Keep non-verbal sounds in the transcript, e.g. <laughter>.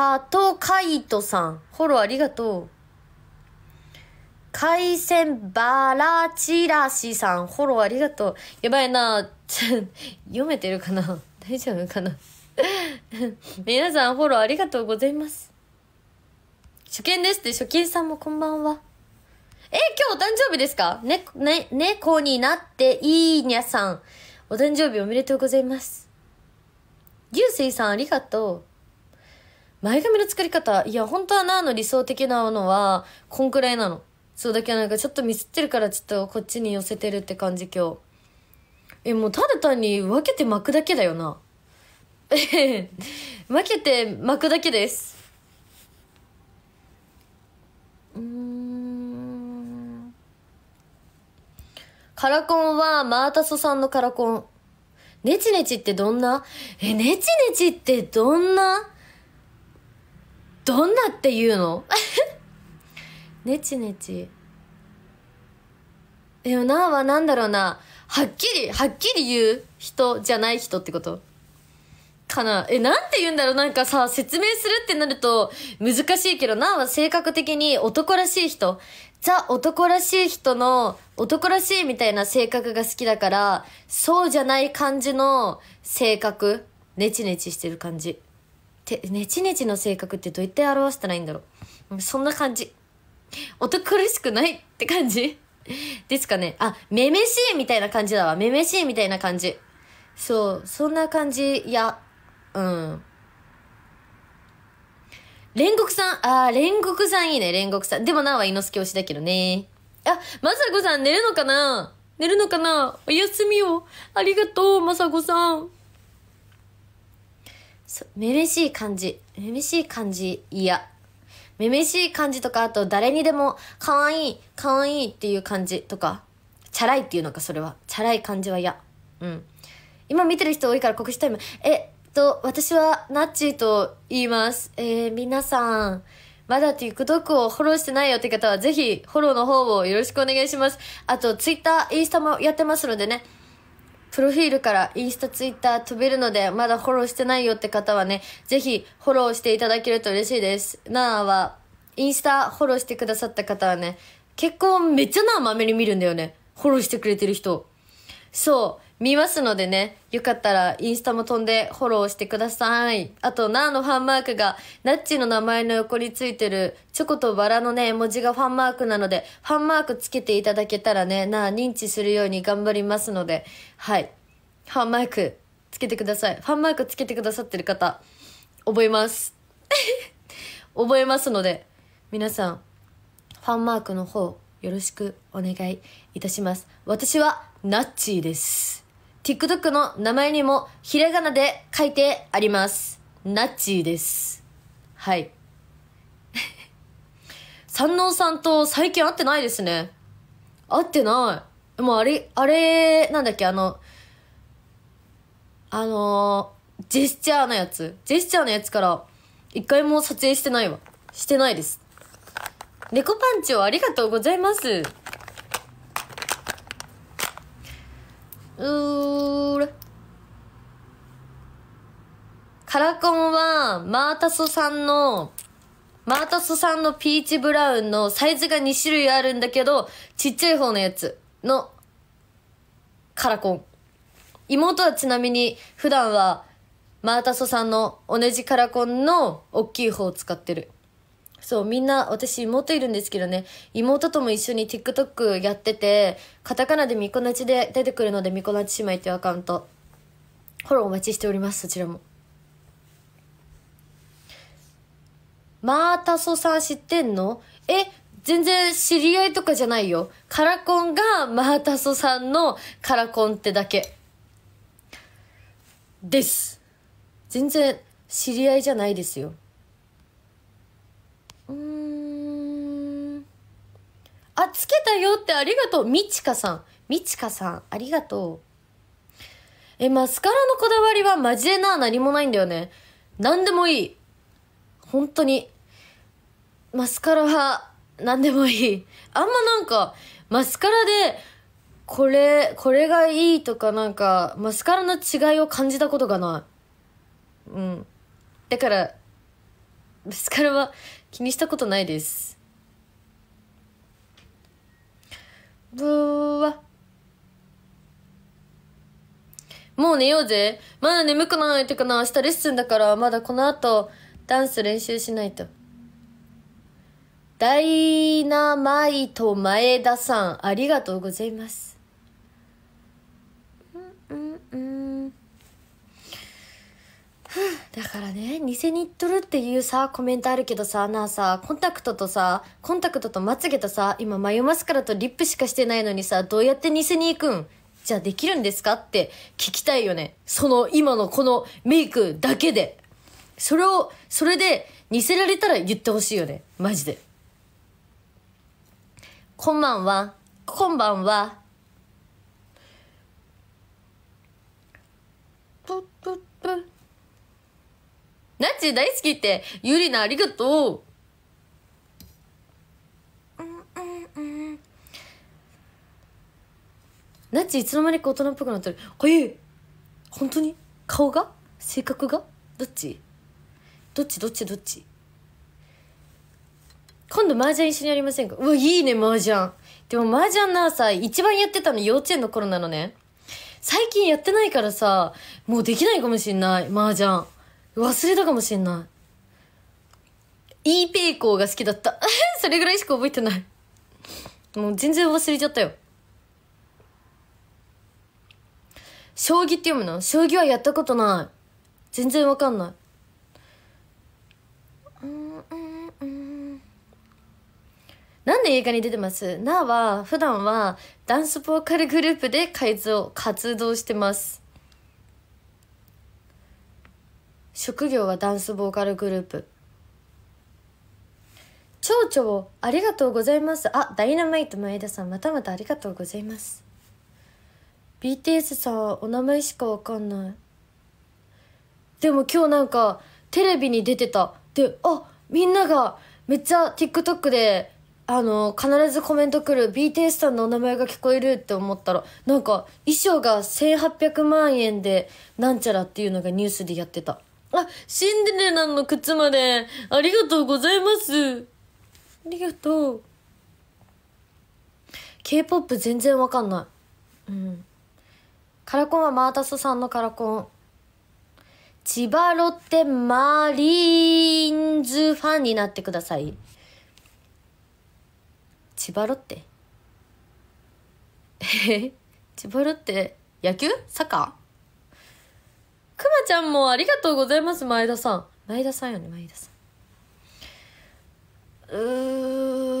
たとカイトさん。フォローありがとう。海鮮バラチラシさん。フォローありがとう。やばいな。<laughs> 読めてるかな <laughs> 大丈夫かな <laughs> 皆さんフォローありがとうございます。初見ですって、初見さんもこんばんは。え、今日お誕生日ですかね、ね、猫になっていいにゃさん。お誕生日おめでとうございます。流いさんありがとう。前髪の作り方、いや、本当はなあの理想的なのは、こんくらいなの。そうだけなんかちょっとミスってるからちょっとこっちに寄せてるって感じ今日。え、もうただ単に分けて巻くだけだよな。え <laughs> 分けて巻くだけです。うんカラコンはマータソさんのカラコン。ネチネチってどんなえ、ネチネチってどんなどんなっていうの <laughs> ねちねちでもなは何だろうなはっきりはっきり言う人じゃない人ってことかなえ、なんて言うんだろうなんかさ、説明するってなると難しいけど、なは性格的に男らしい人。ザ男らしい人の男らしいみたいな性格が好きだから、そうじゃない感じの性格。ネチネチしてる感じ。てネチネチの性格ってどうやって表したらいいんだろうそんな感じ音苦しくないって感じですかねあめめしいみたいな感じだわめめしいみたいな感じそうそんな感じいやうん煉獄さんあ煉獄さんいいね、煉獄さん。でもなは猪之助推しだけどね。あ、まさこさん寝るのかな寝るのかなお休みを。ありがとう、まさこさん。めめしい感じ。めめしい感じ、嫌。めめしい感じとか、あと誰にでも、かわいい、かわいいっていう感じとか、チャラいっていうのか、それは。チャラい感じは嫌。うん。今見てる人多いから告知タイム。えっと、私はナッチーと言います。えー、皆さん、まだ TikTok をフォローしてないよって方は、ぜひフォローの方をよろしくお願いします。あと、Twitter、インスタもやってますのでね、プロフィールからインスタ、ツイッター飛べるので、まだフォローしてないよって方はね、ぜひフォローしていただけると嬉しいです。なあは、インスタフォローしてくださった方はね、結構めっちゃなあめに見るんだよね。フォローしてくれてる人。そう、見ますのでね、よかったらインスタも飛んでフォローしてください。あと、なーのファンマークが、ナッチの名前の横についてる、チョコとバラのね、文字がファンマークなので、ファンマークつけていただけたらね、なー認知するように頑張りますので、はい。ファンマークつけてください。ファンマークつけてくださってる方、覚えます。<laughs> 覚えますので、皆さん、ファンマークの方、よろしくお願いいたします。私はナッチーです。TikTok の名前にもひらがなで書いてあります。ナッチーです。はい。<laughs> 三能さんと最近会ってないですね。会ってない。もうあれ、あれ、なんだっけ、あの、あのジェスチャーのやつ。ジェスチャーのやつから、一回も撮影してないわ。してないです。猫パンチをありがとうございます。うーら。カラコンは、マータソさんの、マータソさんのピーチブラウンのサイズが2種類あるんだけど、ちっちゃい方のやつのカラコン。妹はちなみに普段はマータソさんの同じカラコンの大きい方を使ってる。そう、みんな、私妹いるんですけどね、妹とも一緒に TikTok やってて、カタカナでミコナチで出てくるので、ミコナチ姉妹っていうアカウント。フォローお待ちしております、そちらも。マータソさん知ってんのえ、全然知り合いとかじゃないよ。カラコンがマータソさんのカラコンってだけ。です。全然知り合いじゃないですよ。うんあつけたよってありがとうみちかさんみちかさんありがとうえマスカラのこだわりはマジでな何もないんだよね何でもいい本当にマスカラは何でもいいあんまなんかマスカラでこれこれがいいとかなんかマスカラの違いを感じたことがないうんだからマスカラは気にしたことないですブーワもう寝ようぜまだ眠くないてかな明日レッスンだからまだこの後ダンス練習しないとダイナマイト前田さんありがとうございますだからね偽に行っとるっていうさコメントあるけどさなあさコンタクトとさコンタクトとまつげとさ今眉マスカラとリップしかしてないのにさどうやって偽に行くんじゃあできるんですかって聞きたいよねその今のこのメイクだけでそれをそれで似せられたら言ってほしいよねマジでこんばんはこんばんはプっプナッチ大好きって、ゆりなありがとう。うんうんうん。ナッチいつの間にか大人っぽくなってる。はえ本当に顔が性格がどっちどっちどっちどっち今度麻雀一緒にやりませんかうわ、いいね、麻雀。でも麻雀なさ、一番やってたの幼稚園の頃なのね。最近やってないからさ、もうできないかもしんない、麻雀。忘れたかもしんない E ペイコーが好きだった <laughs> それぐらいしか覚えてないもう全然忘れちゃったよ将棋って読むの将棋はやったことない全然わかんないなんで映画に出てますなは普段はダンスボーカルグループで活動してます職業はダンスボーカルグループ蝶々ありがとうございますあダイナマイト前田さんまたまたありがとうございます BTS さんお名前しかわかんないでも今日なんかテレビに出てたであみんながめっちゃ TikTok であの必ずコメント来る BTS さんのお名前が聞こえるって思ったらなんか衣装が1800万円でなんちゃらっていうのがニュースでやってたあ、シンデレラの靴まで、ありがとうございます。ありがとう。K-POP 全然わかんない。うん。カラコンはマータスさんのカラコン。千葉ロッテマリーンズファンになってください。千葉ロッテえ <laughs> 千葉ロッテ野球サッカーちゃんもありがとうございます、前田さん。前田さんよね、前田さん。うー